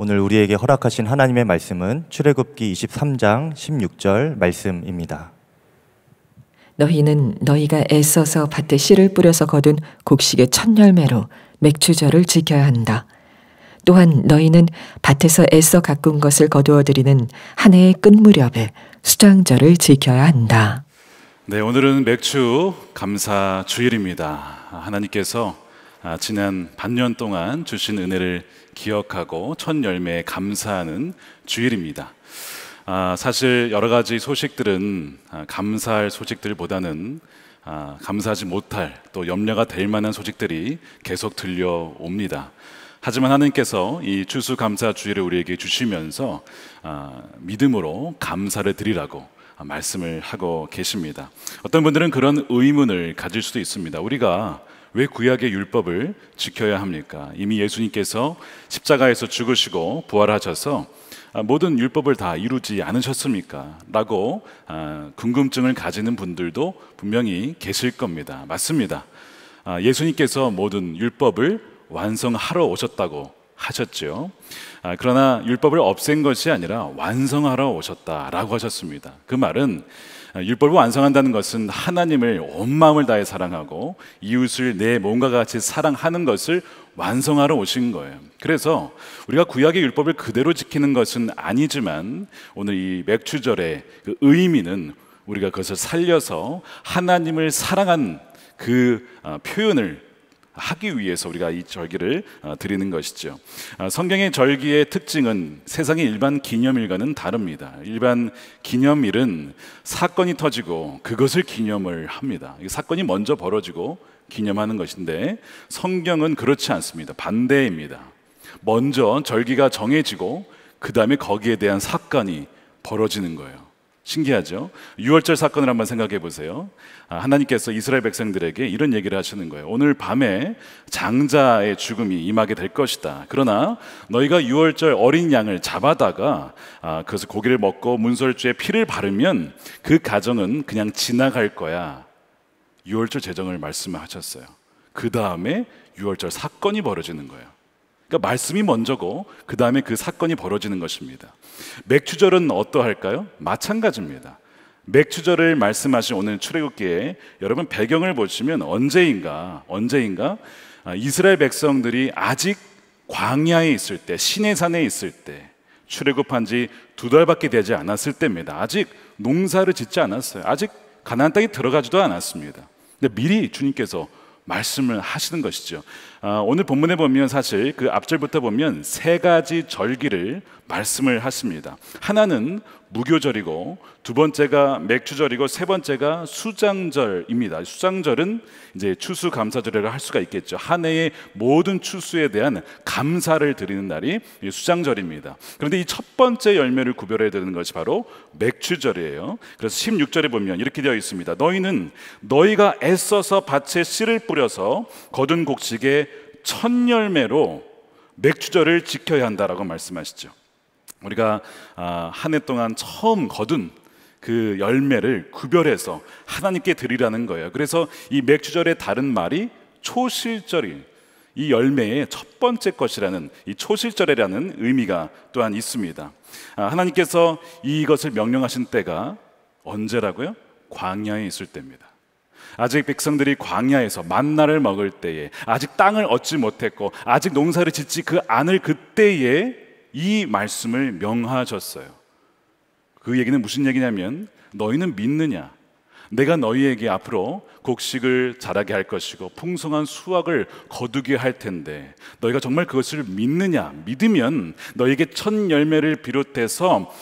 오늘 우리에게 허락하신 하나님의 말씀은 출애굽기 23장 16절 말씀입니다. 너희는 너희가 애써서 밭에 씨를 뿌려서 거둔 곡식의 첫 열매로 맥주절을 지켜야 한다. 또한 너희는 밭에서 애써 가꾼 것을 거두어 드리는 한 해의 끝 무렵에 수장절을 지켜야 한다. 네, 오늘은 맥주 감사 주일입니다. 하나님께서 아, 지난 반년 동안 주신 은혜를 기억하고 첫 열매에 감사하는 주일입니다. 아, 사실 여러 가지 소식들은 아, 감사할 소식들보다는 아, 감사하지 못할 또 염려가 될 만한 소식들이 계속 들려옵니다. 하지만 하나님께서 이 추수감사 주일을 우리에게 주시면서 아, 믿음으로 감사를 드리라고 말씀을 하고 계십니다. 어떤 분들은 그런 의문을 가질 수도 있습니다. 우리가 왜 구약의 율법을 지켜야 합니까? 이미 예수님께서 십자가에서 죽으시고 부활하셔서 아, 모든 율법을 다 이루지 않으셨습니까? 라고 아, 궁금증을 가지는 분들도 분명히 계실 겁니다. 맞습니다. 아, 예수님께서 모든 율법을 완성하러 오셨다고 하셨죠. 그러나 율법을 없앤 것이 아니라 완성하러 오셨다라고 하셨습니다. 그 말은 아, 율법을 완성한다는 것은 하나님을 온 마음을 다해 사랑하고 이웃을 내 몸과 같이 사랑하는 것을 완성하러 오신 거예요. 그래서 우리가 구약의 율법을 그대로 지키는 것은 아니지만 오늘 이 맥추절의 그 의미는 우리가 그것을 살려서 하나님을 사랑한 그 어, 표현을 하기 위해서 우리가 이 절기를 어, 드리는 것이죠. 어, 성경의 절기의 특징은 세상의 일반 기념일과는 다릅니다. 일반 기념일은 사건이 터지고 그것을 기념을 합니다. 사건이 먼저 벌어지고 기념하는 것인데 성경은 그렇지 않습니다. 반대입니다. 먼저 절기가 정해지고 그 다음에 거기에 대한 사건이 벌어지는 거예요. 신기하죠? 6월절 사건을 한번 생각해 보세요. 아, 하나님께서 이스라엘 백성들에게 이런 얘기를 하시는 거예요. 오늘 밤에 장자의 죽음이 임하게 될 것이다. 그러나 너희가 6월절 어린 양을 잡아다가 아, 그래서 고기를 먹고 문설주에 피를 바르면 그 가정은 그냥 지나갈 거야. 6월절 재정을 말씀하셨어요. 그 다음에 6월절 사건이 벌어지는 거예요. 그러니까 말씀이 먼저고 그 다음에 그 사건이 벌어지는 것입니다. 맥추절은 어떠할까요? 마찬가지입니다. 맥추절을 말씀하신 오늘 출애굽기에 여러분 배경을 보시면 언제인가 언제인가 아, 이스라엘 백성들이 아직 광야에 있을 때 시내산에 있을 때 출애굽한 지 두 달밖에 되지 않았을 때입니다. 아직 농사를 짓지 않았어요. 아직 가나안 땅에 들어가지도 않았습니다. 근데 미리 주님께서 말씀을 하시는 것이죠. 어, 오늘 본문에 보면 사실 그 앞절부터 보면 세 가지 절기를 말씀을 하십니다. 하나는 무교절이고 두 번째가 맥주절이고 세 번째가 수장절입니다. 수장절은 이제 추수 감사절이라고 할 수가 있겠죠. 한 해의 모든 추수에 대한 감사를 드리는 날이 수장절입니다. 그런데 이 첫 번째 열매를 구별해야 되는 것이 바로 맥주절이에요. 그래서 16절에 보면 이렇게 되어 있습니다. 너희는 너희가 애써서 밭에 씨를 뿌려서 거둔 곡식에 첫 열매로 맥주절을 지켜야 한다라고 말씀하시죠. 우리가 아, 한해 동안 처음 거둔 그 열매를 구별해서 하나님께 드리라는 거예요. 그래서 이 맥주절의 다른 말이 초실절이 이 열매의 첫 번째 것이라는 이 초실절이라는 의미가 또한 있습니다. 아, 하나님께서 이것을 명령하신 때가 언제라고요? 광야에 있을 때입니다. 아직 백성들이 광야에서 만나를 먹을 때에 아직 땅을 얻지 못했고 아직 농사를 짓지 그안을 그때에 이 말씀을 명하셨어요. 그 얘기는 무슨 얘기냐면 너희는 믿느냐? 내가 너희에게 앞으로 곡식을 자라게 할 것이고 풍성한 수확을 거두게 할 텐데 너희가 정말 그것을 믿느냐? 믿으면 너희에게 첫 열매를 비롯해서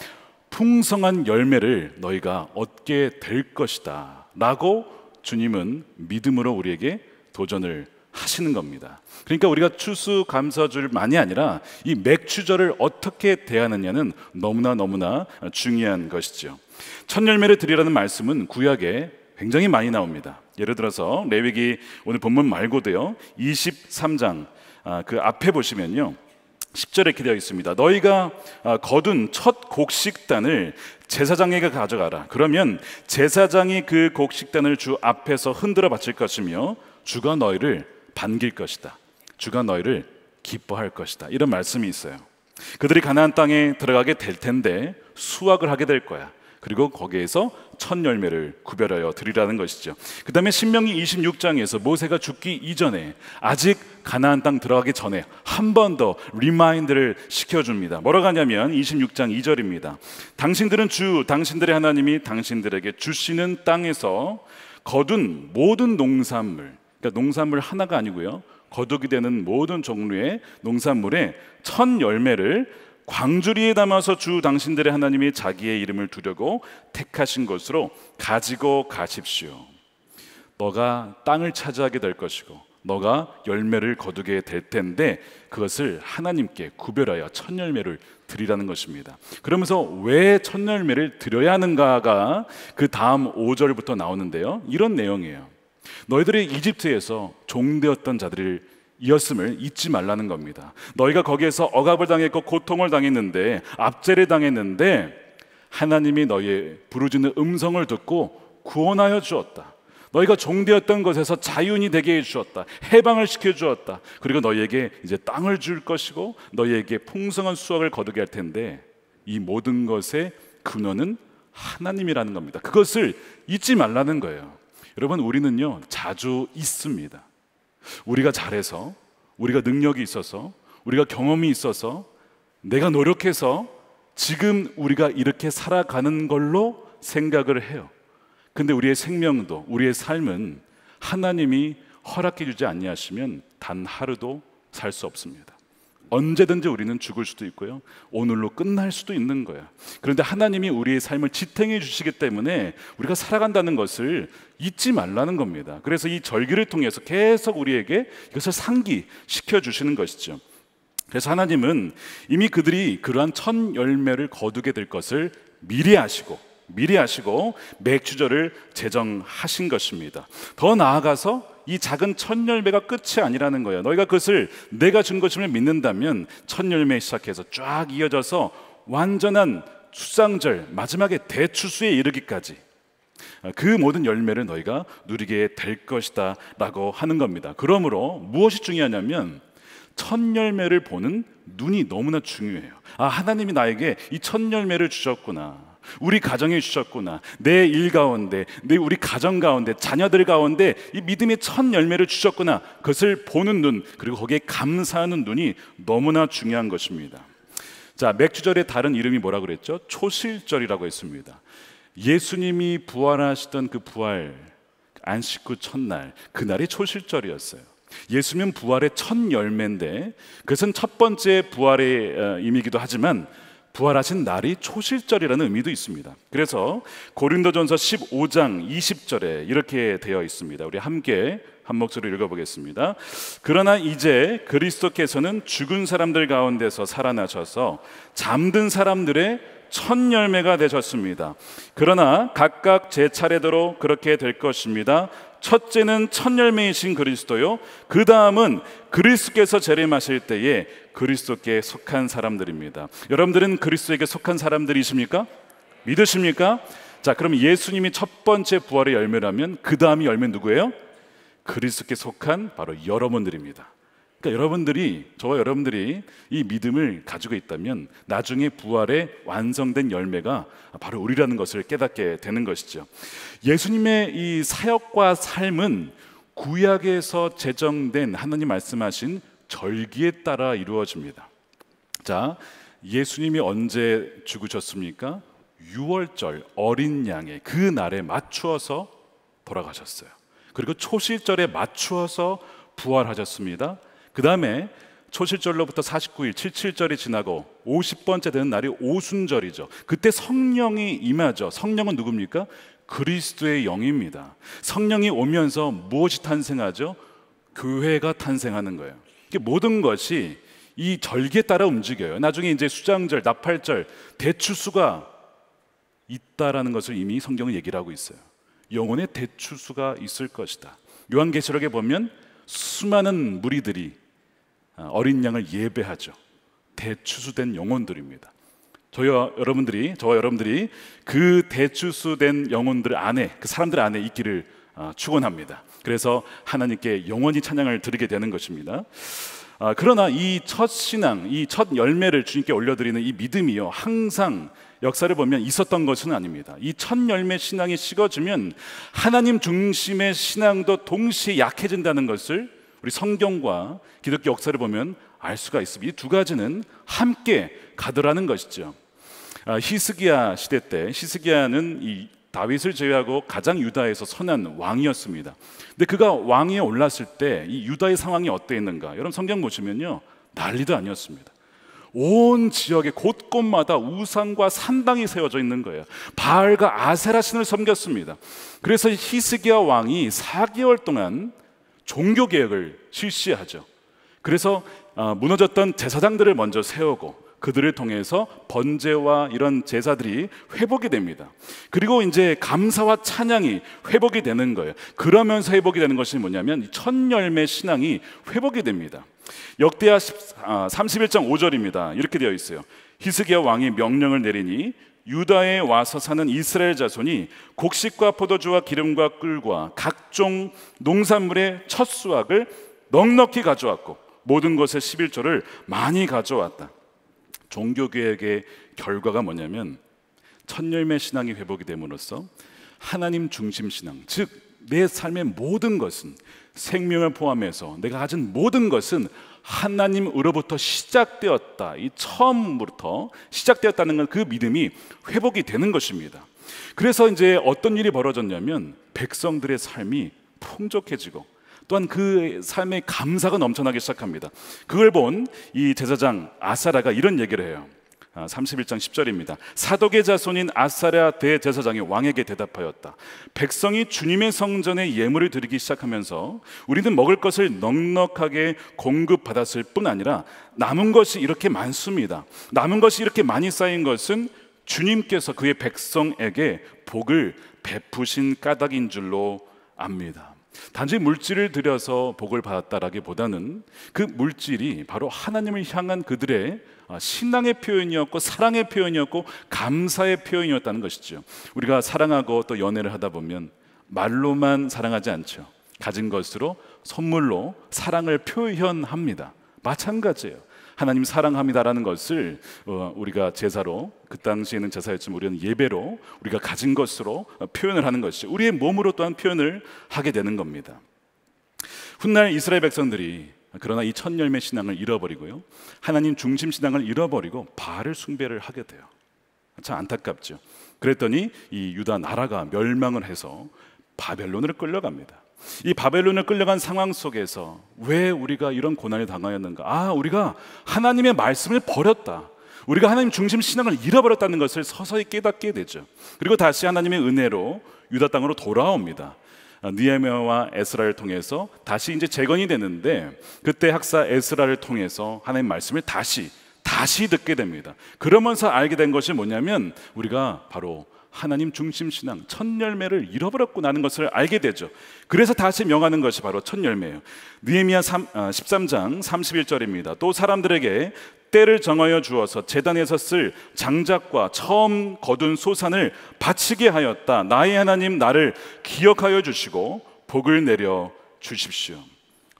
풍성한 열매를 너희가 얻게 될 것이다. 라고 주님은 믿음으로 우리에게 도전을 하시는 겁니다. 그러니까 우리가 추수 감사절만이 아니라 이 맥추절을 어떻게 대하느냐는 너무나 너무나 중요한 것이죠. 첫 열매를 드리라는 말씀은 구약에 굉장히 많이 나옵니다. 예를 들어서 레위기 오늘 본문 말고도요. 23장 아, 그 앞에 보시면요. 10절에 기대어 있습니다. 너희가 아, 거둔 첫 곡식단을 제사장에게 가져가라. 그러면 제사장이 그 곡식단을 주 앞에서 흔들어 바칠 것이며 주가 너희를 반길 것이다. 주가 너희를 기뻐할 것이다. 이런 말씀이 있어요. 그들이 가나안 땅에 들어가게 될 텐데 수확을 하게 될 거야. 그리고 거기에서 첫 열매를 구별하여 드리라는 것이죠. 그 다음에 신명기 26장에서 모세가 죽기 이전에 아직 가나안 땅 들어가기 전에 한 번 더 리마인드를 시켜줍니다. 뭐라고 하냐면 26장 2절입니다. 당신들은 주, 당신들의 하나님이 당신들에게 주시는 땅에서 거둔 모든 농산물, 그러니까 농산물 하나가 아니고요. 거두기 되는 모든 종류의 농산물의 첫 열매를 광주리에 담아서 주 당신들의 하나님이 자기의 이름을 두려고 택하신 것으로 가지고 가십시오. 너가 땅을 차지하게 될 것이고 너가 열매를 거두게 될 텐데 그것을 하나님께 구별하여 첫 열매를 드리라는 것입니다. 그러면서 왜 첫 열매를 드려야 하는가가 그 다음 5절부터 나오는데요. 이런 내용이에요. 너희들이 이집트에서 종되었던 자들을 이었음을 잊지 말라는 겁니다. 너희가 거기에서 억압을 당했고 고통을 당했는데 압제를 당했는데 하나님이 너희의 부르짖는 음성을 듣고 구원하여 주었다. 너희가 종되었던 것에서 자유인이 되게 해 주었다. 해방을 시켜 주었다. 그리고 너희에게 이제 땅을 줄 것이고 너희에게 풍성한 수확을 거두게 할 텐데 이 모든 것의 근원은 하나님이라는 겁니다. 그것을 잊지 말라는 거예요. 여러분 우리는요 자주 잊습니다. 우리가 잘해서, 우리가 능력이 있어서, 우리가 경험이 있어서, 내가 노력해서 지금 우리가 이렇게 살아가는 걸로 생각을 해요. 근데 우리의 생명도, 우리의 삶은 하나님이 허락해 주지 않냐 하시면단 하루도 살 수 없습니다. 언제든지 우리는 죽을 수도 있고요. 오늘로 끝날 수도 있는 거예요 그런데 하나님이 우리의 삶을 지탱해 주시기 때문에 우리가 살아간다는 것을 잊지 말라는 겁니다. 그래서 이 절기를 통해서 계속 우리에게 이것을 상기시켜 주시는 것이죠. 그래서 하나님은 이미 그들이 그러한 첫 열매를 거두게 될 것을 미리 아시고 미리 아시고 맥주절을 제정하신 것입니다. 더 나아가서 이 작은 첫 열매가 끝이 아니라는 거예요. 너희가 그것을 내가 준 것임을 믿는다면 첫 열매에 시작해서 쫙 이어져서 완전한 수상절 마지막에 대추수에 이르기까지 그 모든 열매를 너희가 누리게 될 것이다라고 하는 겁니다. 그러므로 무엇이 중요하냐면 첫 열매를 보는 눈이 너무나 중요해요. 아 하나님이 나에게 이 첫 열매를 주셨구나. 우리 가정에 주셨구나. 내 일 가운데, 내 우리 가정 가운데, 자녀들 가운데 이 믿음의 첫 열매를 주셨구나. 그것을 보는 눈, 그리고 거기에 감사하는 눈이 너무나 중요한 것입니다. 자, 맥주절의 다른 이름이 뭐라 고 그랬죠? 초실절이라고 했습니다. 예수님이 부활하시던 그 부활 안식 구 첫날, 그날이 초실절이었어요. 예수님 은 부활의 첫 열매인데 그것은 첫 번째 부활의 임이기도 어, 하지만 부활하신 날이 초실절이라는 의미도 있습니다. 그래서 고린도전서 15장 20절에 이렇게 되어 있습니다. 우리 함께 한 목소리로 읽어보겠습니다. 그러나 이제 그리스도께서는 죽은 사람들 가운데서 살아나셔서 잠든 사람들의 첫 열매가 되셨습니다. 그러나 각각 제 차례대로 그렇게 될 것입니다. 첫째는 첫 열매이신 그리스도요. 그 다음은 그리스도께서 재림하실 때에 그리스도께 속한 사람들입니다. 여러분들은 그리스도에게 속한 사람들이십니까? 믿으십니까? 자, 그럼 예수님이 첫 번째 부활의 열매라면 그 다음이 열매 누구예요? 그리스도께 속한 바로 여러분들입니다. 그러니까 여러분들이 저와 여러분들이 이 믿음을 가지고 있다면 나중에 부활의 완성된 열매가 바로 우리라는 것을 깨닫게 되는 것이죠. 예수님의 이 사역과 삶은 구약에서 제정된 하나님 말씀하신 절기에 따라 이루어집니다. 자, 예수님이 언제 죽으셨습니까? 6월절 어린 양의 그 날에 맞추어서 돌아가셨어요. 그리고 초실절에 맞추어서 부활하셨습니다. 그 다음에 초실절로부터 49일, 77절이 지나고 50번째 되는 날이 오순절이죠. 그때 성령이 임하죠. 성령은 누굽니까? 그리스도의 영입니다. 성령이 오면서 무엇이 탄생하죠? 교회가 탄생하는 거예요. 모든 것이 이 절기에 따라 움직여요. 나중에 이제 수장절, 나팔절, 대추수가 있다라는 것을 이미 성경은 얘기를 하고 있어요. 영혼의 대추수가 있을 것이다. 요한계시록에 보면 수많은 무리들이 어, 어린 양을 예배하죠. 대추수된 영혼들입니다. 저희 여러분들이 저와 여러분들이 그 대추수된 영혼들 안에 그 사람들 안에 있기를 어, 축원합니다. 그래서 하나님께 영원히 찬양을 드리게 되는 것입니다. 아, 그러나 이 첫 신앙, 이 첫 열매를 주님께 올려드리는 이 믿음이요 항상 역사를 보면 있었던 것은 아닙니다. 이 첫 열매 신앙이 식어지면 하나님 중심의 신앙도 동시에 약해진다는 것을 우리 성경과 기독교 역사를 보면 알 수가 있습니다. 이 두 가지는 함께 가더라는 것이죠. 아, 히스기야 시대 때 히스기야는 이 다윗을 제외하고 가장 유다에서 선한 왕이었습니다. 근데 그가 왕위에 올랐을 때 이 유다의 상황이 어땠는가? 여러분 성경 보시면요. 난리도 아니었습니다. 온 지역의 곳곳마다 우상과 산당이 세워져 있는 거예요. 바알과 아세라 신을 섬겼습니다. 그래서 히스기야 왕이 4개월 동안 종교개혁을 실시하죠. 그래서 아, 무너졌던 제사장들을 먼저 세우고 그들을 통해서 번제와 이런 제사들이 회복이 됩니다. 그리고 이제 감사와 찬양이 회복이 되는 거예요. 그러면서 회복이 되는 것이 뭐냐면 천열매 신앙이 회복이 됩니다. 역대하 31장 아, 5절입니다. 이렇게 되어 있어요. 히스기야 왕이 명령을 내리니 유다에 와서 사는 이스라엘 자손이 곡식과 포도주와 기름과 꿀과 각종 농산물의 첫 수확을 넉넉히 가져왔고 모든 것의 11조를 많이 가져왔다. 종교개혁의 결과가 뭐냐면 천열매 신앙이 회복이 됨으로써 하나님 중심 신앙, 즉 내 삶의 모든 것은 생명을 포함해서 내가 가진 모든 것은 하나님으로부터 시작되었다. 이 처음부터 시작되었다는 건 그 믿음이 회복이 되는 것입니다. 그래서 이제 어떤 일이 벌어졌냐면 백성들의 삶이 풍족해지고 또한 그 삶의 감사가 넘쳐나기 시작합니다. 그걸 본 이 제사장 아사라가 이런 얘기를 해요. 31장 아, 10절입니다. 사독의 자손인 아사랴 대제사장이 왕에게 대답하였다. 백성이 주님의 성전에 예물을 드리기 시작하면서 우리는 먹을 것을 넉넉하게 공급받았을 뿐 아니라 남은 것이 이렇게 많습니다. 남은 것이 이렇게 많이 쌓인 것은 주님께서 그의 백성에게 복을 베푸신 까닭인 줄로 압니다. 단지 물질을 들여서 복을 받았다라기보다는 그 물질이 바로 하나님을 향한 그들의 아, 신앙의 표현이었고 사랑의 표현이었고 감사의 표현이었다는 것이죠. 우리가 사랑하고 또 연애를 하다 보면 말로만 사랑하지 않죠. 가진 것으로 선물로 사랑을 표현합니다. 마찬가지예요. 하나님 사랑합니다라는 것을 어, 우리가 제사로 그 당시에는 제사였지만 우리는 예배로 우리가 가진 것으로 어, 표현을 하는 것이죠. 우리의 몸으로 또한 표현을 하게 되는 겁니다. 훗날 이스라엘 백성들이 그러나 이 천열매 신앙을 잃어버리고요. 하나님 중심 신앙을 잃어버리고 바알을 숭배를 하게 돼요. 참 안타깝죠. 그랬더니 이 유다 나라가 멸망을 해서 바벨론으로 끌려갑니다. 이바벨론을 끌려간 상황 속에서 왜 우리가 이런 고난을 당하였는가? 아, 우리가 하나님의 말씀을 버렸다. 우리가 하나님 중심 신앙을 잃어버렸다는 것을 서서히 깨닫게 되죠. 그리고 다시 하나님의 은혜로 유다 땅으로 돌아옵니다. 아, 니에메와 에스라를 통해서 다시 이제 재건이 되는데 그때 학사 에스라를 통해서 하나님 말씀을 다시 다시 듣게 됩니다. 그러면서 알게 된 것이 뭐냐면 우리가 바로 하나님 중심 신앙, 첫 열매를 잃어버렸고나는 것을 알게 되죠. 그래서 다시 명하는 것이 바로 첫 열매예요. 느헤미야 13장 아, 31절입니다. 또 사람들에게 때를 정하여 주어서 재단에서 쓸 장작과 처음 거둔 소산을 바치게 하였다. 나의 하나님 나를 기억하여 주시고 복을 내려 주십시오.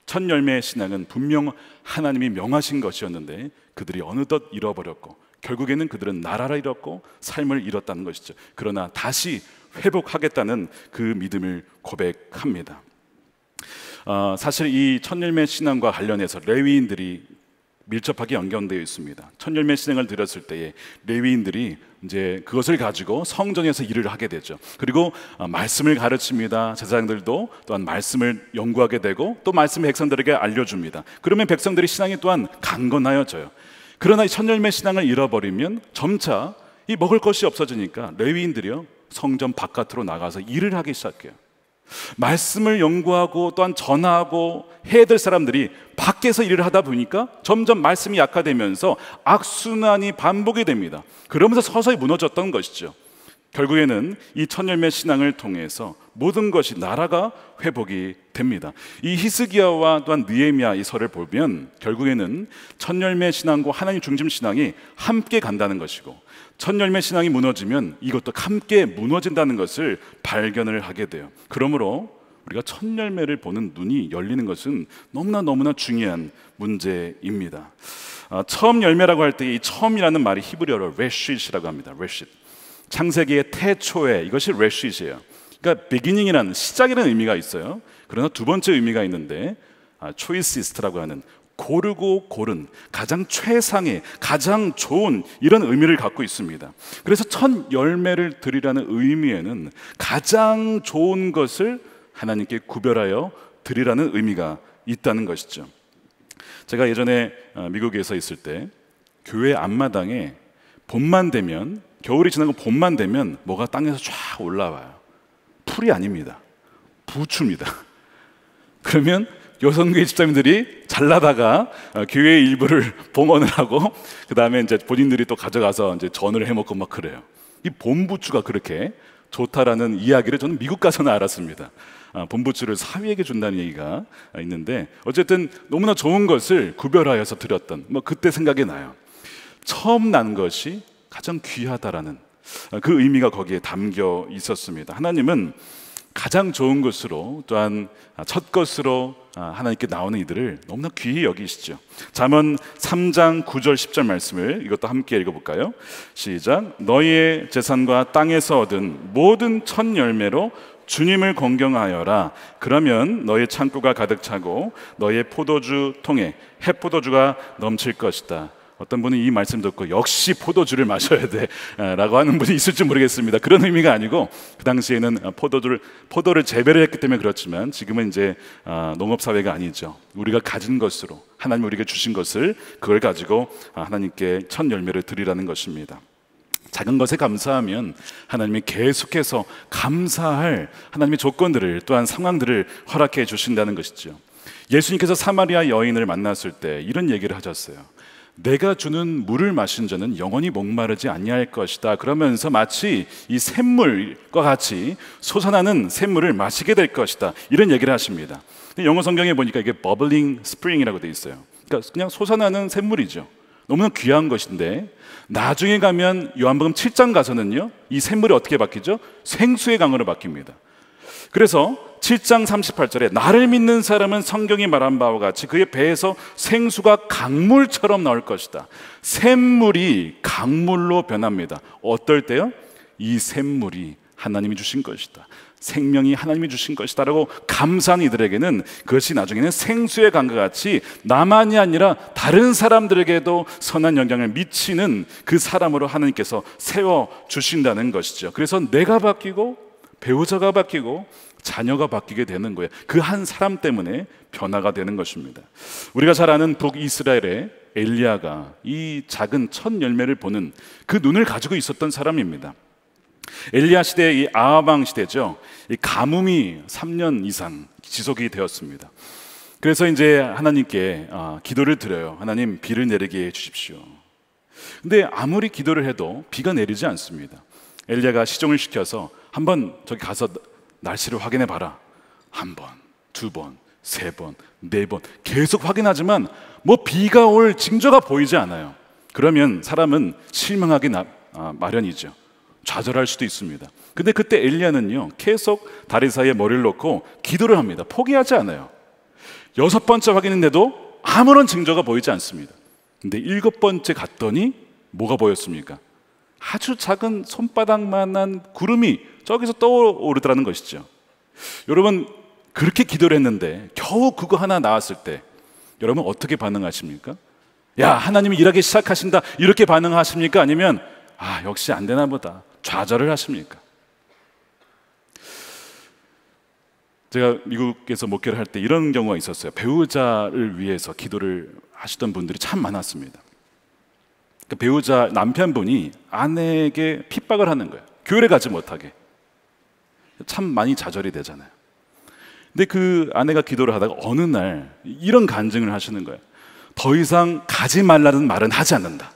첫 열매의 신앙은 분명 하나님이 명하신 것이었는데 그들이 어느덧 잃어버렸고 결국에는 그들은 나라를 잃었고 삶을 잃었다는 것이죠. 그러나 다시 회복하겠다는 그 믿음을 고백합니다. 어, 사실 이 천일매 신앙과 관련해서 레위인들이 밀접하게 연결되어 있습니다. 천열매 신앙을 드렸을 때에 레위인들이 이제 그것을 가지고 성전에서 일을 하게 되죠. 그리고 아, 말씀을 가르칩니다. 제사장들도 또한 말씀을 연구하게 되고 또 말씀을 백성들에게 알려줍니다. 그러면 백성들의 신앙이 또한 강건하여져요. 그러나 이 천열매 신앙을 잃어버리면 점차 이 먹을 것이 없어지니까 레위인들이요 성전 바깥으로 나가서 일을 하기 시작해요. 말씀을 연구하고 또한 전하고 해야 될 사람들이 밖에서 일을 하다 보니까 점점 말씀이 약화되면서 악순환이 반복이 됩니다. 그러면서 서서히 무너졌던 것이죠. 결국에는 이 천열매 신앙을 통해서 모든 것이 나라가 회복이 됩니다. 이 히스기야와 또한 느헤미야 이 설을 보면 결국에는 천열매 신앙과 하나님 중심 신앙이 함께 간다는 것이고 천열매 신앙이 무너지면 이것도 함께 무너진다는 것을 발견을 하게 돼요. 그러므로 우리가 천열매를 보는 눈이 열리는 것은 너무나 너무나 중요한 문제입니다. 아, 처음 열매라고 할 때 이 처음이라는 말이 히브리어로 레시시라고 합니다. 레시. 창세기의 태초에 이것이 레쉬이에요 그러니까 beginning이라는 시작이라는 의미가 있어요. 그러나 두 번째 의미가 있는데 아, choicest라고 하는 고르고 고른 가장 최상의 가장 좋은 이런 의미를 갖고 있습니다. 그래서 첫 열매를 드리라는 의미에는 가장 좋은 것을 하나님께 구별하여 드리라는 의미가 있다는 것이죠. 제가 예전에 어, 미국에서 있을 때 교회 앞마당에 봄만 되면 겨울이 지나고 봄만 되면 뭐가 땅에서 쫙 올라와요. 풀이 아닙니다. 부추입니다. 그러면 여성교회 집사님들이 잘라다가 어, 교회의 일부를 봉헌을 하고 그 다음에 이제 본인들이 또 가져가서 이제 전을 해먹고 막 그래요. 이 봄부추가 그렇게 좋다라는 이야기를 저는 미국 가서는 알았습니다. 아, 본부추를 사위에게 준다는 얘기가 있는데 어쨌든 너무나 좋은 것을 구별하여서 드렸던 뭐 그때 생각이 나요. 처음 난 것이 가장 귀하다라는 그 의미가 거기에 담겨 있었습니다. 하나님은 가장 좋은 것으로 또한 첫 것으로 하나님께 나오는 이들을 너무나 귀히 여기시죠. 잠언 3장 9절 10절 말씀을 이것도 함께 읽어 볼까요? 시작. 너희의 재산과 땅에서 얻은 모든 첫 열매로 주님을 공경하여라. 그러면 너의 창고가 가득 차고 너의 포도주 통에 해포도주가 넘칠 것이다. 어떤 분은 이 말씀 듣고 역시 포도주를 마셔야 돼라고 하는 분이 있을지 모르겠습니다. 그런 의미가 아니고 그 당시에는 어, 포도주를 포도를 재배를 했기 때문에 그렇지만 지금은 이제 아, 농업 사회가 아니죠. 우리가 가진 것으로 하나님 우리에게 주신 것을 그걸 가지고 아, 하나님께 첫 열매를 드리라는 것입니다. 작은 것에 감사하면 하나님이 계속해서 감사할 하나님의 조건들을 또한 상황들을 허락해 주신다는 것이죠. 예수님께서 사마리아 여인을 만났을 때 이런 얘기를 하셨어요. 내가 주는 물을 마신 자는 영원히 목마르지 아니할 것이다. 그러면서 마치 이 샘물과 같이 솟아나는 샘물을 마시게 될 것이다. 이런 얘기를 하십니다. 영어 성경에 보니까 이게 버블링 스프링이라고 돼 있어요. 그러니까 그냥 솟아나는 샘물이죠. 너무나 귀한 것인데 나중에 가면 요한복음 7장 가서는요. 이 샘물이 어떻게 바뀌죠? 생수의 강으로 바뀝니다. 그래서 7장 38절에 나를 믿는 사람은 성경이 말한 바와 같이 그의 배에서 생수가 강물처럼 나올 것이다. 샘물이 강물로 변합니다. 어떨 때요? 이 샘물이 하나님이 주신 것이다. 생명이 하나님이 주신 것이다라고 감사한 이들에게는 그것이 나중에는 생수의 강과 같이 나만이 아니라 다른 사람들에게도 선한 영향을 미치는 그 사람으로 하나님께서 세워 주신다는 것이죠. 그래서 내가 바뀌고 배우자가 바뀌고 자녀가 바뀌게 되는 거예요. 그 한 사람 때문에 변화가 되는 것입니다. 우리가 잘 아는 북이스라엘의 엘리야가 이 작은 첫 열매를 보는 그 눈을 가지고 있었던 사람입니다. 엘리야 시대의 이 아하방 시대죠. 이 가뭄이 3년 이상 지속이 되었습니다. 그래서 이제 하나님께 아, 기도를 드려요. 하나님 비를 내리게 해 주십시오. 근데 아무리 기도를 해도 비가 내리지 않습니다. 엘리야가 시종을 시켜서 한번 저기 가서 날씨를 확인해 봐라. 한 번, 두 번, 세 번, 네 번 계속 확인하지만 뭐 비가 올 징조가 보이지 않아요. 그러면 사람은 실망하기 나, 아, 마련이죠. 좌절할 수도 있습니다. 근데 그때 엘리야는요. 계속 다리 사이에 머리를 놓고 기도를 합니다. 포기하지 않아요. 여섯 번째 확인인데도 아무런 징조가 보이지 않습니다. 근데 일곱 번째 갔더니 뭐가 보였습니까? 아주 작은 손바닥만한 구름이 저기서 떠오르더라는 것이죠. 여러분, 그렇게 기도를 했는데 겨우 그거 하나 나왔을 때 여러분 어떻게 반응하십니까? 야, 하나님이 일하기 시작하신다. 이렇게 반응하십니까? 아니면 아, 역시 안 되나 보다. 좌절을 하십니까? 제가 미국에서 목회를 할 때 이런 경우가 있었어요. 배우자를 위해서 기도를 하시던 분들이 참 많았습니다. 그 배우자 남편분이 아내에게 핍박을 하는 거예요. 교회를 가지 못하게. 참 많이 좌절이 되잖아요. 근데 그 아내가 기도를 하다가 어느 날 이런 간증을 하시는 거예요. 더 이상 가지 말라는 말은 하지 않는다.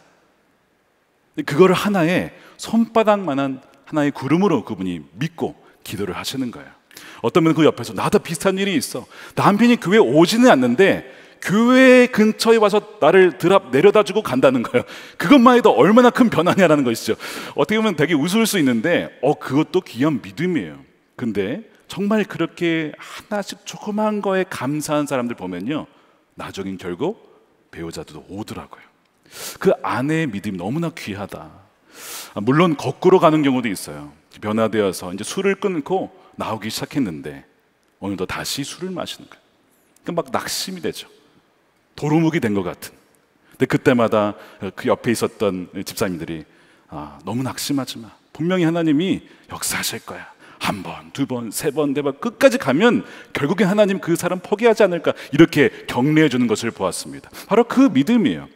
그거를 하나의 손바닥만한 하나의 구름으로 그분이 믿고 기도를 하시는 거예요. 어떤 분은 그 옆에서 나도 비슷한 일이 있어. 남편이 교회 오지는 않는데 교회 근처에 와서 나를 드랍 내려다 주고 간다는 거예요. 그것만 해도 얼마나 큰 변화냐라는 것이죠. 어떻게 보면 되게 우스울 수 있는데, 어, 그것도 귀한 믿음이에요. 근데 정말 그렇게 하나씩 조그만 거에 감사한 사람들 보면요. 나중엔 결국 배우자들도 오더라고요. 그 아내의 믿음이 너무나 귀하다. 아, 물론 거꾸로 가는 경우도 있어요. 변화되어서 이제 술을 끊고 나오기 시작했는데 오늘도 다시 술을 마시는 거예요. 그러니까 막 낙심이 되죠. 도루묵이 된 것 같은. 근데 그때마다 그 옆에 있었던 집사님들이 아, 너무 낙심하지 마. 분명히 하나님이 역사하실 거야. 한 번, 두 번, 세 번, 네번 끝까지 가면 결국엔 하나님 그 사람 포기하지 않을까 이렇게 격려해 주는 것을 보았습니다. 바로 그 믿음이에요.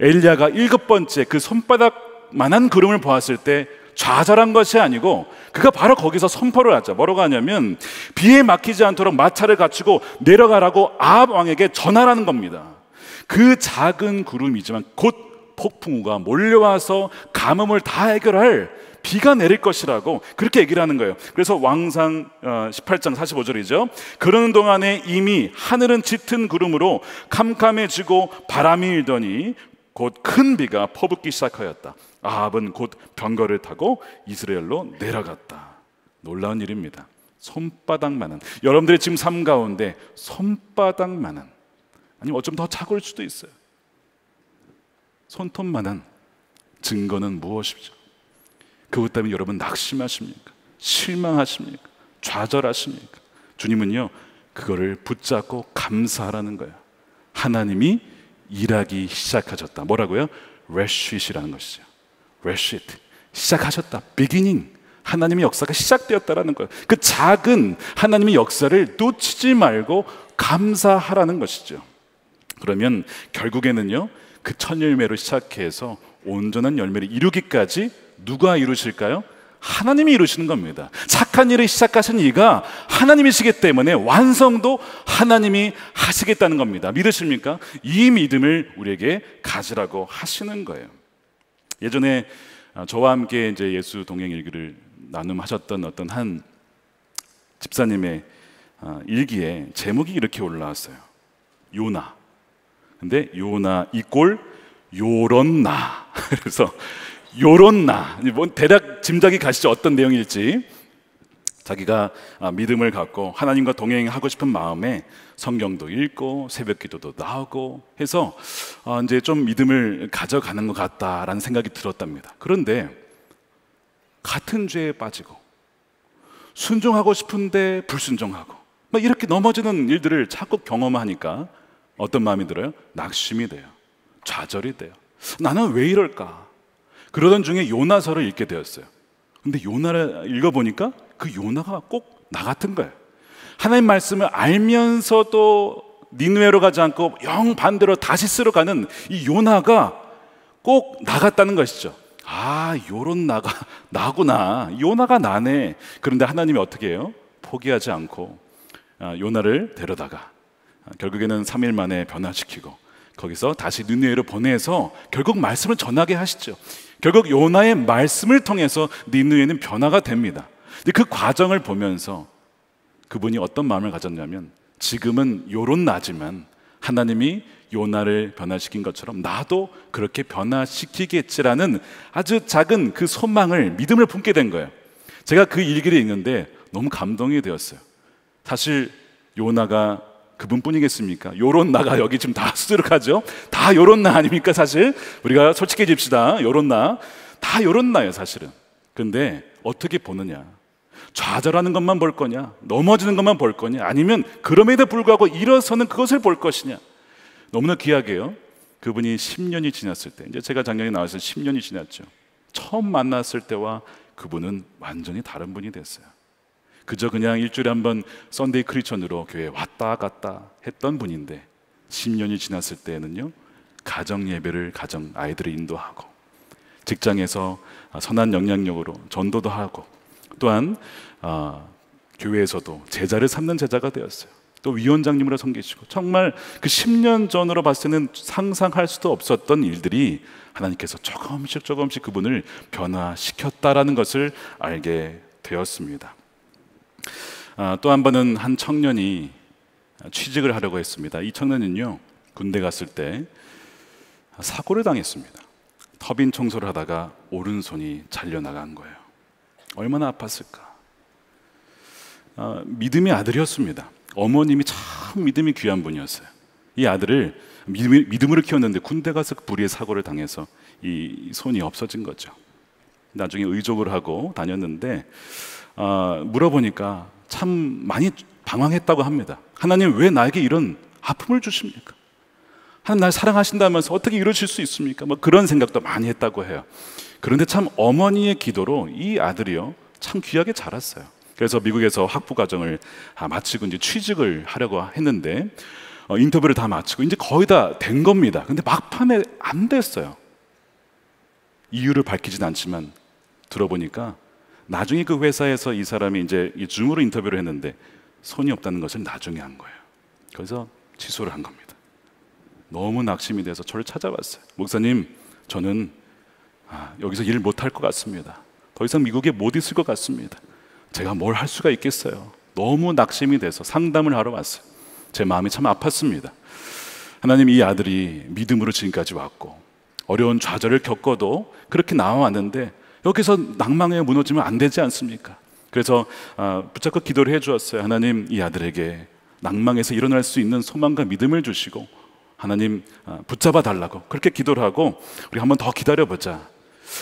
엘리아가 일곱 번째 그 손바닥만한 구름을 보았을 때 좌절한 것이 아니고 그가 바로 거기서 선포를 하자. 뭐라고 하냐면 비에 막히지 않도록 마차를 갖추고 내려가라고 아합 왕에게 전하라는 겁니다. 그 작은 구름이지만 곧 폭풍우가 몰려와서 가뭄을 다 해결할 비가 내릴 것이라고 그렇게 얘기를 하는 거예요. 그래서 왕상 18장 어, 45절이죠. 그러는 동안에 이미 하늘은 짙은 구름으로 캄캄해지고 바람이 일더니 곧 큰 비가 퍼붓기 시작하였다. 아합은 곧 병거를 타고 이스라엘로 내려갔다. 놀라운 일입니다. 손바닥만은 여러분들의 지금 삶 가운데 손바닥만은 아니면 어쩜 더 차고 올 수도 있어요. 손톱만은 증거는 무엇이죠? 그것 때문에 여러분 낙심하십니까? 실망하십니까? 좌절하십니까? 주님은요, 그거를 붙잡고 감사하라는 거예요. 하나님이 일하기 시작하셨다. 뭐라고요? 레쉬시라는 것이죠. 레쉬 시작하셨다. 비기닝. 하나님의 역사가 시작되었다라는 거예요. 그 작은 하나님의 역사를 놓치지 말고 감사하라는 것이죠. 그러면 결국에는요, 그 첫 열매로 시작해서 온전한 열매를 이루기까지 누가 이루실까요? 하나님이 이루시는 겁니다. 착한 일을 시작하신 이가 하나님이시기 때문에 완성도 하나님이 하시겠다는 겁니다. 믿으십니까? 이 믿음을 우리에게 가지라고 하시는 거예요. 예전에 아, 저와 함께 이제 예수 동행 일기를 나눔하셨던 어떤 한 집사님의 아, 일기에 제목이 이렇게 올라왔어요. 요나. 근데 요나 이꼴 요런나. 그래서 요런 나. 대략 짐작이 가시죠. 어떤 내용일지. 자기가 아, 믿음을 갖고 하나님과 동행하고 싶은 마음에 성경도 읽고 새벽 기도도 나오고 해서 아, 이제 좀 믿음을 가져가는 것 같다라는 생각이 들었답니다. 그런데 같은 죄에 빠지고 순종하고 싶은데 불순종하고 막 이렇게 넘어지는 일들을 자꾸 경험하니까 어떤 마음이 들어요? 낙심이 돼요. 좌절이 돼요. 나는 왜 이럴까? 그러던 중에 요나서를 읽게 되었어요. 근데 요나를 읽어보니까 그 요나가 꼭 나 같은 거예요. 하나님 말씀을 알면서도 니누에로 가지 않고 영 반대로 다시 쓰러 가는 이 요나가 꼭 나갔다는 것이죠. 아, 요런 나가 나구나. 요나가 나네. 그런데 하나님이 어떻게 해요? 포기하지 않고 아, 요나를 데려다가 아, 결국에는 3일 만에 변화시키고 거기서 다시 니누에로 보내서 결국 말씀을 전하게 하시죠. 결국 요나의 말씀을 통해서 니누에는 변화가 됩니다. 근데 그 과정을 보면서 그분이 어떤 마음을 가졌냐면 지금은 요런 나지만 하나님이 요나를 변화시킨 것처럼 나도 그렇게 변화시키겠지라는 아주 작은 그 소망을 믿음을 품게 된 거예요. 제가 그 일기를 읽는데 너무 감동이 되었어요. 사실 요나가 그분뿐이겠습니까? 요런 나가 여기 지금 다 수두룩하죠? 다 요런 나 아닙니까 사실? 우리가 솔직해집시다. 요런 나. 다 요런 나예요 사실은. 근데 어떻게 보느냐? 좌절하는 것만 볼 거냐? 넘어지는 것만 볼 거냐? 아니면 그럼에도 불구하고 일어서는 그것을 볼 것이냐? 너무나 귀하게요. 그분이 10년이 지났을 때, 이제 제가 작년에 나와서 10년이 지났죠. 처음 만났을 때와 그분은 완전히 다른 분이 됐어요. 그저 그냥 일주일에 한 번 썬데이 크리천으로 교회 왔다 갔다 했던 분인데 10년이 지났을 때에는요 가정 예배를 가정 아이들을 인도하고 직장에서 아, 선한 영향력으로 전도도 하고 또한 어, 교회에서도 제자를 삼는 제자가 되었어요. 또 위원장님으로 섬기시고 정말 그 10년 전으로 봤을 때는 상상할 수도 없었던 일들이 하나님께서 조금씩 조금씩 그분을 변화시켰다라는 것을 알게 되었습니다. 아, 또한 번은 한 청년이 취직을 하려고 했습니다. 이 청년은요 군대 갔을 때 사고를 당했습니다. 터빈 청소를 하다가 오른손이 잘려나간 거예요. 얼마나 아팠을까? 아, 믿음의 아들이었습니다. 어머님이 참 믿음이 귀한 분이었어요. 이 아들을 믿음, 으로 키웠는데 군대 가서 불의의 사고를 당해서 이 손이 없어진 거죠. 나중에 의족을 하고 다녔는데 어, 물어보니까 참 많이 방황했다고 합니다. 하나님 왜 나에게 이런 아픔을 주십니까? 하나님 날 사랑하신다면서 어떻게 이러실 수 있습니까? 뭐 그런 생각도 많이 했다고 해요. 그런데 참 어머니의 기도로 이 아들이요 참 귀하게 자랐어요. 그래서 미국에서 학부 과정을 아, 마치고 이제 취직을 하려고 했는데 어, 인터뷰를 다 마치고 이제 거의 다 된 겁니다. 근데 막판에 안 됐어요. 이유를 밝히진 않지만 들어보니까 나중에 그 회사에서 이 사람이 이제 이 줌으로 인터뷰를 했는데 손이 없다는 것을 나중에 한 거예요. 그래서 취소를 한 겁니다. 너무 낙심이 돼서 저를 찾아왔어요. 목사님, 저는 아, 여기서 일을 못 할 것 같습니다. 더 이상 미국에 못 있을 것 같습니다. 제가 뭘 할 수가 있겠어요. 너무 낙심이 돼서 상담을 하러 왔어요. 제 마음이 참 아팠습니다. 하나님 이 아들이 믿음으로 지금까지 왔고 어려운 좌절을 겪어도 그렇게 나와왔는데 여기서 낭망에 무너지면 안 되지 않습니까? 그래서 아, 붙잡고 기도를 해주었어요. 하나님 이 아들에게 낭망에서 일어날 수 있는 소망과 믿음을 주시고 하나님 아, 붙잡아 달라고 그렇게 기도를 하고 우리 한번 더 기다려보자.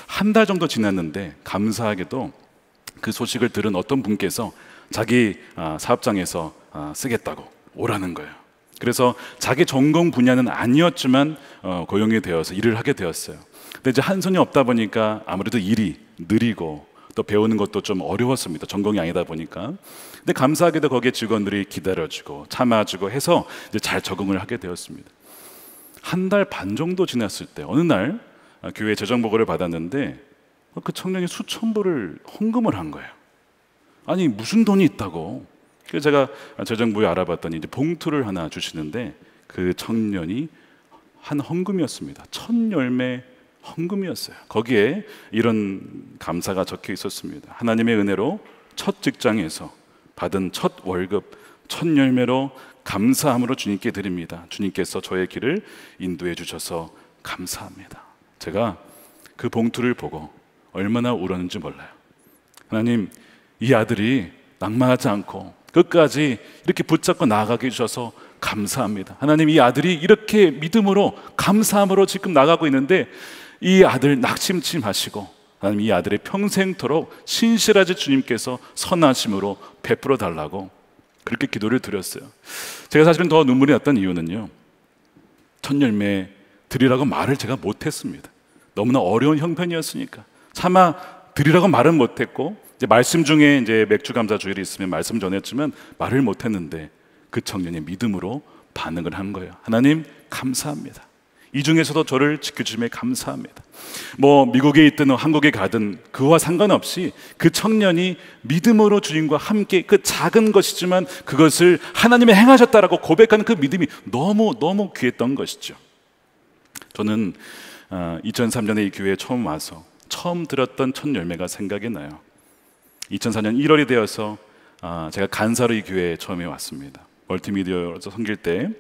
한 달 정도 지났는데 감사하게도 그 소식을 들은 어떤 분께서 자기 아, 사업장에서 아, 쓰겠다고 오라는 거예요. 그래서 자기 전공 분야는 아니었지만 어, 고용이 되어서 일을 하게 되었어요. 근데 이제 한 손이 없다 보니까 아무래도 일이 느리고 또 배우는 것도 좀 어려웠습니다. 전공이 아니다 보니까. 근데 감사하게도 거기에 직원들이 기다려주고 참아주고 해서 이제 잘 적응을 하게 되었습니다. 한 달 반 정도 지났을 때 어느 날 아, 교회 재정 보고를 받았는데 그 청년이 수천 불을 헌금을 한 거예요. 아니 무슨 돈이 있다고? 그래서 제가 재정부에 알아봤더니 이제 봉투를 하나 주시는데 그 청년이 한 헌금이었습니다. 천 열매 헌금이었어요. 거기에 이런 감사가 적혀 있었습니다. 하나님의 은혜로 첫 직장에서 받은 첫 월급, 첫 열매로 감사함으로 주님께 드립니다. 주님께서 저의 길을 인도해 주셔서 감사합니다. 제가 그 봉투를 보고 얼마나 울었는지 몰라요. 하나님, 이 아들이 낙마하지 않고 끝까지 이렇게 붙잡고 나아가게 주셔서 감사합니다. 하나님, 이 아들이 이렇게 믿음으로 감사함으로 지금 나가고 있는데 이 아들 낙심치 마시고 하나님 이 아들의 평생토록 신실하지 주님께서 선하심으로 베풀어 달라고 그렇게 기도를 드렸어요. 제가 사실은 더 눈물이 났던 이유는요. 첫 열매 드리라고 말을 제가 못했습니다. 너무나 어려운 형편이었으니까 차마 드리라고 말은 못했고 이제 말씀 중에 이제 맥주 감사 주일이 있으면 말씀 전했지만 말을 못했는데 그 청년이 믿음으로 반응을 한 거예요. 하나님 감사합니다. 이 중에서도 저를 지켜주심에 감사합니다. 뭐 미국에 있든 한국에 가든 그와 상관없이 그 청년이 믿음으로 주님과 함께 그 작은 것이지만 그것을 하나님의 행하셨다라고 고백하는 그 믿음이 너무 너무 귀했던 것이죠. 저는 2003년에 아, 이 교회에 처음 와서 처음 들었던 첫 열매가 생각이 나요. 2004년 1월이 되어서 아, 제가 간사로 이 교회에 처음에 왔습니다. 멀티미디어로 섬길 때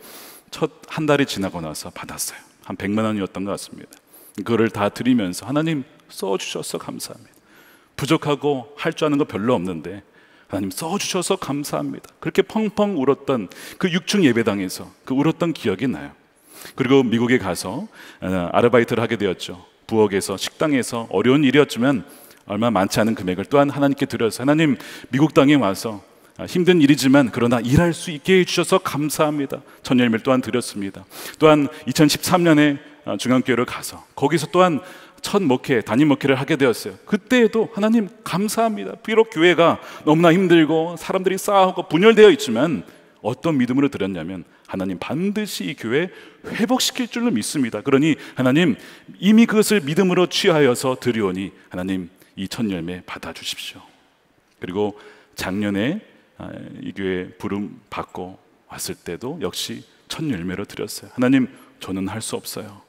첫 한 달이 지나고 나서 받았어요. 한 100만 원이었던 것 같습니다. 그거를 다 드리면서 하나님 써주셔서 감사합니다. 부족하고 할 줄 아는 거 별로 없는데 하나님 써주셔서 감사합니다. 그렇게 펑펑 울었던 그 6층 예배당에서 그 울었던 기억이 나요. 그리고 미국에 가서 어, 아르바이트를 하게 되었죠. 부엌에서 식당에서 어려운 일이었지만 얼마 많지 않은 금액을 또한 하나님께 드려서 하나님 미국 땅에 와서 아, 힘든 일이지만 그러나 일할 수 있게 해주셔서 감사합니다. 전열매 또한 드렸습니다. 또한 2013년에 아, 중앙교회를 가서 거기서 또한 첫 목회, 단임 목회를 하게 되었어요. 그때에도 하나님 감사합니다. 비록 교회가 너무나 힘들고 사람들이 싸우고 분열되어 있지만 어떤 믿음으로 드렸냐면 하나님 반드시 이 교회 회복시킬 줄로 믿습니다. 그러니 하나님 이미 그것을 믿음으로 취하여서 드리오니 하나님 이 첫 열매 받아 주십시오. 그리고 작년에 아, 이 교회 부름 받고 왔을 때도 역시 첫 열매로 드렸어요. 하나님, 저는 할 수 없어요.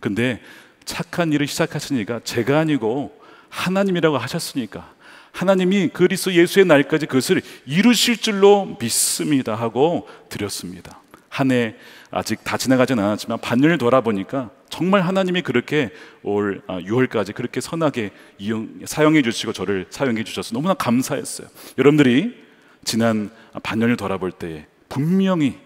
근데 착한 일을 시작하시니까 제가 아니고 하나님이라고 하셨으니까 하나님이 그리스 예수의 날까지 그것을 이루실 줄로 믿습니다 하고 드렸습니다. 한 해 아직 다 지나가진 않았지만 반년을 돌아보니까 정말 하나님이 그렇게 올 6월까지 아, 그렇게 선하게 이용, 사용해 주시고 저를 사용해 주셔서 너무나 감사했어요. 여러분들이 지난 반년을 돌아볼 때에 분명히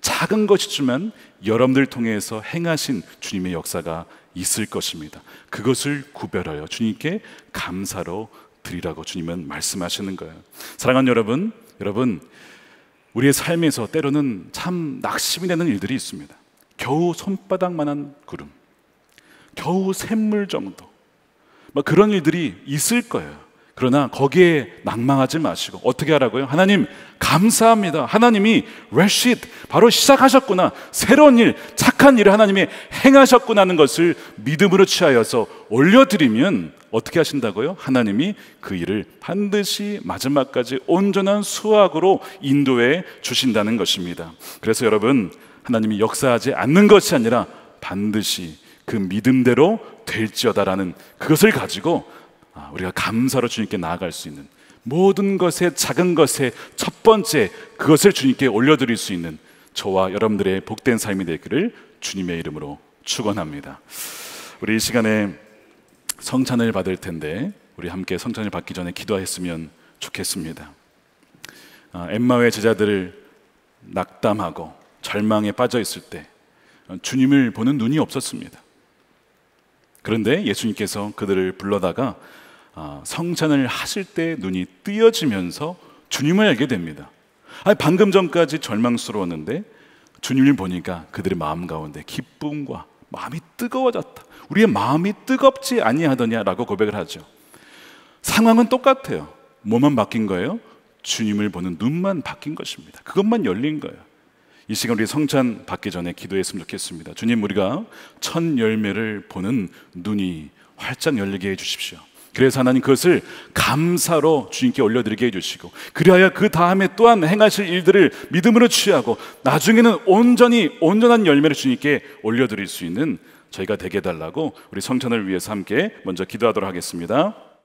작은 것이지만 여러분들 통해서 행하신 주님의 역사가 있을 것입니다. 그것을 구별하여 주님께 감사로 드리라고 주님은 말씀하시는 거예요. 사랑하는 여러분, 여러분 우리의 삶에서 때로는 참 낙심이 되는 일들이 있습니다. 겨우 손바닥만한 구름, 겨우 샘물 정도, 막 그런 일들이 있을 거예요. 그러나 거기에 낙망하지 마시고 어떻게 하라고요? 하나님 감사합니다. 하나님이 레시 바로 시작하셨구나. 새로운 일, 착한 일을 하나님이 행하셨구나는 것을 믿음으로 취하여서 올려드리면 어떻게 하신다고요? 하나님이 그 일을 반드시 마지막까지 온전한 수확으로 인도해 주신다는 것입니다. 그래서 여러분 하나님이 역사하지 않는 것이 아니라 반드시 그 믿음대로 될지어다라는 그것을 가지고 아, 우리가 감사로 주님께 나아갈 수 있는 모든 것의 작은 것의 첫 번째 그것을 주님께 올려드릴 수 있는 저와 여러분들의 복된 삶이 되기를 주님의 이름으로 축원합니다. 우리 이 시간에 성찬을 받을 텐데 우리 함께 성찬을 받기 전에 기도했으면 좋겠습니다. 아, 엠마의 제자들을 낙담하고 절망에 빠져 있을 때 주님을 보는 눈이 없었습니다. 그런데 예수님께서 그들을 불러다가 어, 성찬을 하실 때 눈이 뜨여지면서 주님을 알게 됩니다. 아니, 방금 전까지 절망스러웠는데 주님을 보니까 그들의 마음 가운데 기쁨과 마음이 뜨거워졌다. 우리의 마음이 뜨겁지 아니하더냐라고 고백을 하죠. 상황은 똑같아요. 뭐만 바뀐 거예요? 주님을 보는 눈만 바뀐 것입니다. 그것만 열린 거예요. 이 시간 우리 성찬 받기 전에 기도했으면 좋겠습니다. 주님, 우리가 첫 열매를 보는 눈이 활짝 열리게 해주십시오. 그래서 하나님 그것을 감사로 주님께 올려드리게 해주시고 그리하여 그 다음에 또한 행하실 일들을 믿음으로 취하고 나중에는 온전히 온전한 열매를 주님께 올려드릴 수 있는 저희가 되게 해달라고 우리 성찬을 위해서 함께 먼저 기도하도록 하겠습니다.